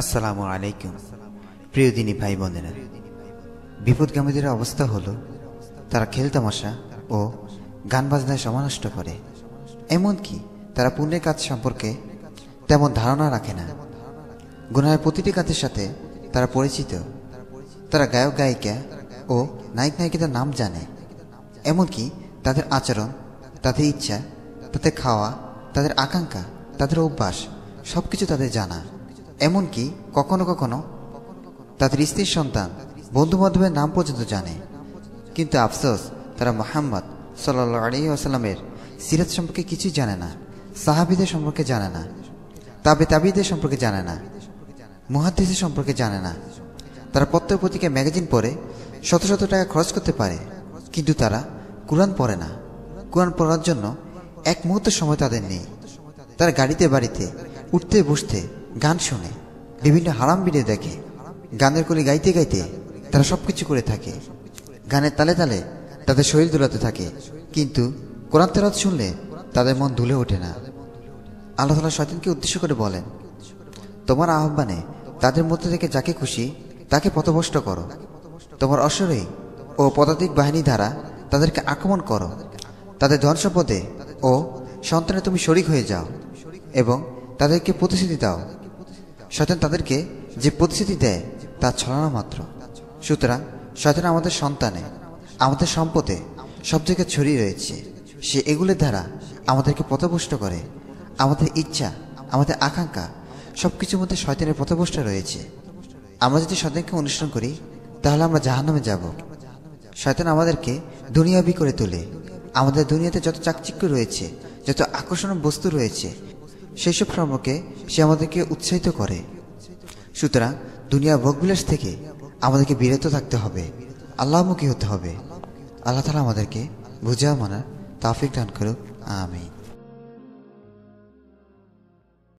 আসসালামু আলাইকুম প্রিয় দিনী ভাই বোনেরা বিপদগামীদের অবস্থা হলো তারা খেলতামশা ও গান বাজনায় সমানষ্ট করে এমনকি তারা পুণ্যের কাজ সম্পর্কে তেমন ধারণা রাখে না গুনায় প্রতিটি কাজের সাথে তারা পরিচিত তারা গায়ক গায়িকা ও নায়ক নায়িকাদের নাম জানে এমনকি তাদের আচরণ তাদের ইচ্ছা তাদের খাওয়া তাদের আকাঙ্ক্ষা তাদের অভ্যাস সব কিছু তাদের জানা এমনকি কখনো কখনো তাদের স্ত্রীর সন্তান বন্ধু বান্ধবের নাম পর্যন্ত জানে কিন্তু আফসোস তারা মোহাম্মদ সাল্লা আলী আসালামের সিরাজ সম্পর্কে কিছুই জানে না সাহাবিদের সম্পর্কে জানে না তাবে তাবিদের সম্পর্কে জানে না মুহাদ্দিসের সম্পর্কে জানে না তারা পত্র পত্রিকা ম্যাগাজিন পড়ে শত শত টাকা খরচ করতে পারে কিন্তু তারা কোরআন পড়ে না কোরআন পড়ার জন্য এক মুহূর্ত সময় তাদের নেই তারা গাড়িতে বাড়িতে উঠতে বসতে গান শোনে বিভিন্ন হারাম বিড়ে দেখে গানের কলি গাইতে গাইতে তারা সবকিছু করে থাকে গানের তালে তালে তাদের শরীর দোলাতে থাকে কিন্তু কোরআন তেরাত শুনলে তাদের মন ধুলে ওঠে না আল্লাহ তালা শয়তানকে উদ্দেশ্য করে বলেন তোমার আহ্বানে তাদের মধ্যে থেকে যাকে খুশি তাকে পথভষ্ট করো তোমার অসরে ও পদাতিক বাহিনী দ্বারা তাদেরকে আক্রমণ করো তাদের ধন সম্পদে ও সন্তানে তুমি শরিক হয়ে যাও এবং তাদেরকে প্রতিশ্রুতি দাও শয়তান তাদেরকে যে প্রতিশ্রুতি দেয় তা ছড়ানো মাত্র সুতরাং শয়তান আমাদের সন্তানে আমাদের সম্পদে সব জায়গায় ছড়িয়ে রয়েছে সে এগুলোর দ্বারা আমাদেরকে পথভ্রষ্ট করে আমাদের ইচ্ছা আমাদের আকাঙ্ক্ষা সব কিছুর মধ্যে শয়তানের পথভ্রষ্ট রয়েছে আমরা যদি শয়তানকে অনুসরণ করি তাহলে আমরা জাহান্নামে যাব শয়তান আমাদেরকে দুনিয়াবি করে তোলে আমাদের দুনিয়াতে যত চাকচিক্য রয়েছে যত আকর্ষণ বস্তু রয়েছে সেসব সম্পর্কে সে আমাদেরকে উৎসাহিত করে সুতরাং দুনিয়া ভোগবিলাস থেকে আমাদেরকে বিরত থাকতে হবে আল্লাহমুখী হতে হবে আল্লাহ তালা আমাদেরকে বুঝা মানার তাফিক দান করুক আমি